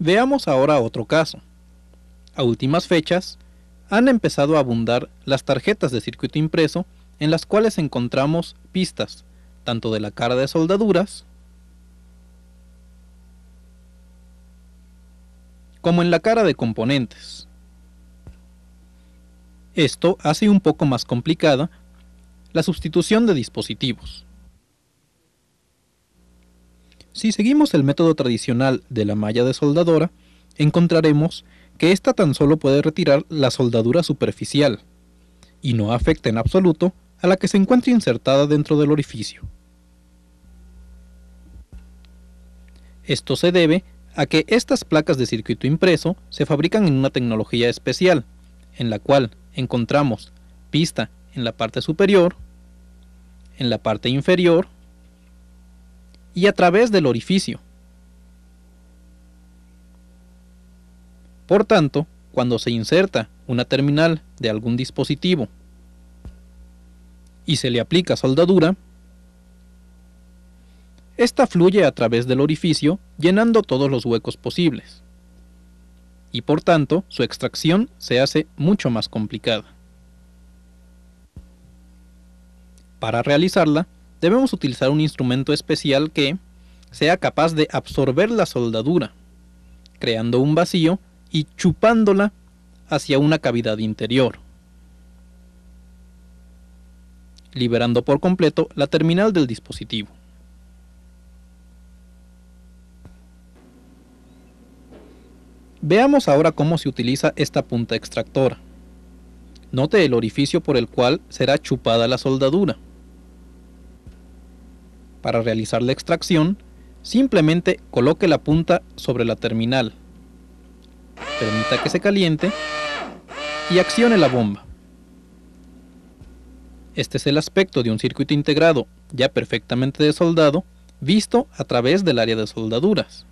Veamos ahora otro caso. A últimas fechas, han empezado a abundar las tarjetas de circuito impreso en las cuales encontramos pistas, tanto de la cara de soldaduras, como en la cara de componentes. Esto hace un poco más complicada la sustitución de dispositivos. Si seguimos el método tradicional de la malla de soldadora, encontraremos que ésta tan solo puede retirar la soldadura superficial, y no afecta en absoluto a la que se encuentre insertada dentro del orificio. Esto se debe a que estas placas de circuito impreso se fabrican en una tecnología especial, en la cual encontramos pista en la parte superior, en la parte inferior y a través del orificio. Por tanto, cuando se inserta una terminal de algún dispositivo y se le aplica soldadura, esta fluye a través del orificio llenando todos los huecos posibles, y por tanto su extracción se hace mucho más complicada. Para realizarla, debemos utilizar un instrumento especial que sea capaz de absorber la soldadura, creando un vacío y chupándola hacia una cavidad interior, liberando por completo la terminal del dispositivo. Veamos ahora cómo se utiliza esta punta extractora. Note el orificio por el cual será chupada la soldadura. Para realizar la extracción, simplemente coloque la punta sobre la terminal, permita que se caliente y accione la bomba. Este es el aspecto de un circuito integrado ya perfectamente desoldado visto a través del área de soldaduras.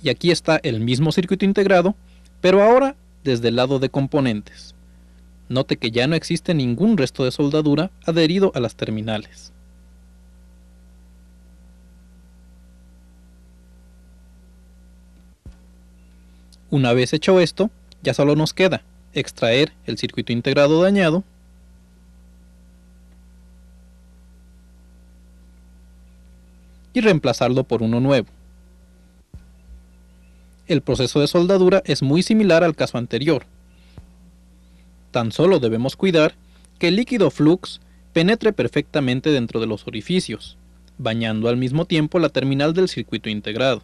Y aquí está el mismo circuito integrado, pero ahora desde el lado de componentes. Note que ya no existe ningún resto de soldadura adherido a las terminales. Una vez hecho esto, ya solo nos queda extraer el circuito integrado dañado, y reemplazarlo por uno nuevo. El proceso de soldadura es muy similar al caso anterior, Tan solo debemos cuidar que el líquido flux penetre perfectamente dentro de los orificios, bañando al mismo tiempo la terminal del circuito integrado.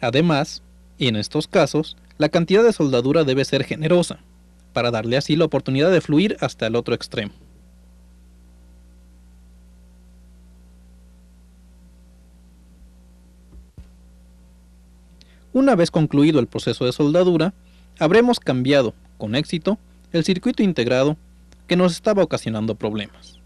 Además, y en estos casos, la cantidad de soldadura debe ser generosa, para darle así la oportunidad de fluir hasta el otro extremo. Una vez concluido el proceso de soldadura, habremos cambiado, con éxito, el circuito integrado que nos estaba ocasionando problemas.